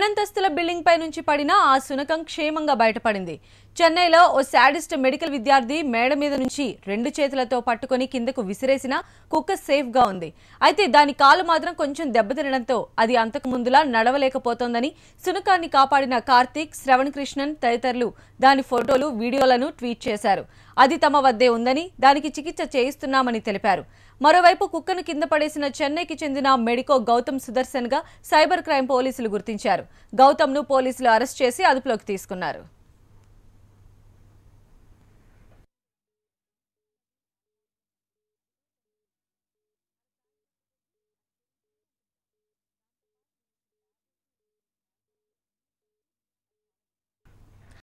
రెండంతస్తుల building పై నుంచి పడిన ఆ సునకం క్షేమంగా బయటపడింది చెన్నైలో ఓ శాడిస్ట్ మెడికల్ విద్యార్థి మేడ మీద నుంచి రెండు చేతులతో పట్టుకుని కిందకు విసిరేసిన కుక్క సేఫ్ గా ఉంది అయితే దాని కాలు మాత్రం కొంచెం దెబ్బతినడంతో అది అంతకు ముందులా నడవలేకపోతోందని సునకాన్ని కాపాడిన కార్తీక్ శ్రవణ్ కృష్ణన్ తదితరులు దాని ఫోటోలు వీడియోలను ట్వీట్ చేశారు అది తమ వద్దే ఉందని దానికి చికిత్స చేయిస్తున్నామని తెలిపారు మరోవైపు కుక్కను కింద పడేసిన చెన్నైకి చెందిన మెడికో గౌతమ్ సుదర్శన్ గా సైబర్ క్రైమ్ పోలీసులు గుర్తించారు గౌతమ్ను పోలీసులు అరెస్ట్ చేసి అదుపులోకి తీసుకున్నారు